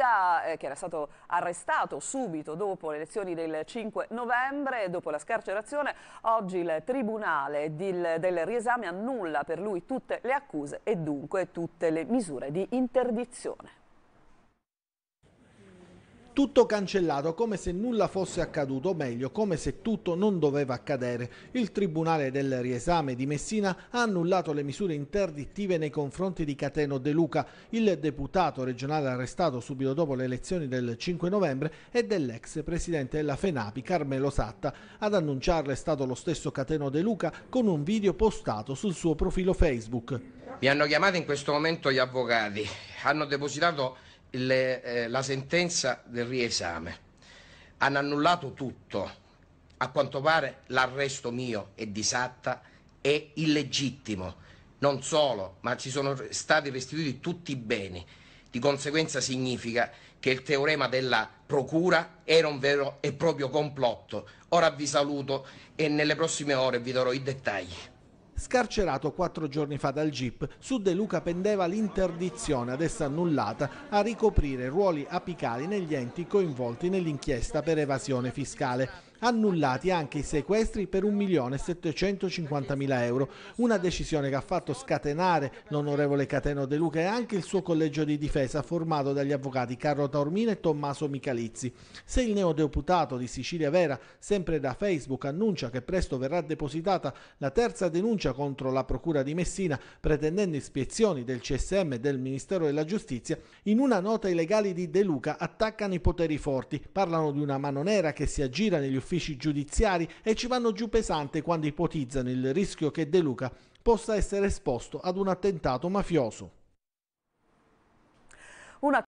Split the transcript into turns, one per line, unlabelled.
Mosca, eh, che era stato arrestato subito dopo le elezioni del 5 novembre, dopo la scarcerazione. Oggi il Tribunale del, del riesame annulla per lui tutte le accuse e dunque tutte le misure di interdizione
tutto cancellato come se nulla fosse accaduto, o meglio, come se tutto non doveva accadere. Il Tribunale del Riesame di Messina ha annullato le misure interdittive nei confronti di Cateno De Luca, il deputato regionale arrestato subito dopo le elezioni del 5 novembre e dell'ex presidente della Fenapi Carmelo Satta. Ad annunciarle è stato lo stesso Cateno De Luca con un video postato sul suo profilo Facebook.
Mi hanno chiamato in questo momento gli avvocati, hanno depositato le, eh, la sentenza del riesame. Hanno annullato tutto. A quanto pare l'arresto mio è disatta, è illegittimo. Non solo, ma ci sono stati restituiti tutti i beni. Di conseguenza significa che il teorema della procura era un vero e proprio complotto. Ora vi saluto e nelle prossime ore vi darò i dettagli
scarcerato quattro giorni fa dal GIP, su De Luca pendeva l'interdizione ad essa annullata a ricoprire ruoli apicali negli enti coinvolti nell'inchiesta per evasione fiscale annullati anche i sequestri per 1.750.000 euro, una decisione che ha fatto scatenare l'onorevole Cateno De Luca e anche il suo collegio di difesa formato dagli avvocati Carlo Taormina e Tommaso Michalizzi. Se il neodeputato di Sicilia Vera, sempre da Facebook, annuncia che presto verrà depositata la terza denuncia contro la Procura di Messina, pretendendo ispezioni del CSM e del Ministero della Giustizia, in una nota i legali di De Luca attaccano i poteri forti, parlano di una mano nera che si aggira negli uffici uffici giudiziari e ci vanno giù pesante quando ipotizzano il rischio che De Luca possa essere esposto ad un attentato mafioso.
Una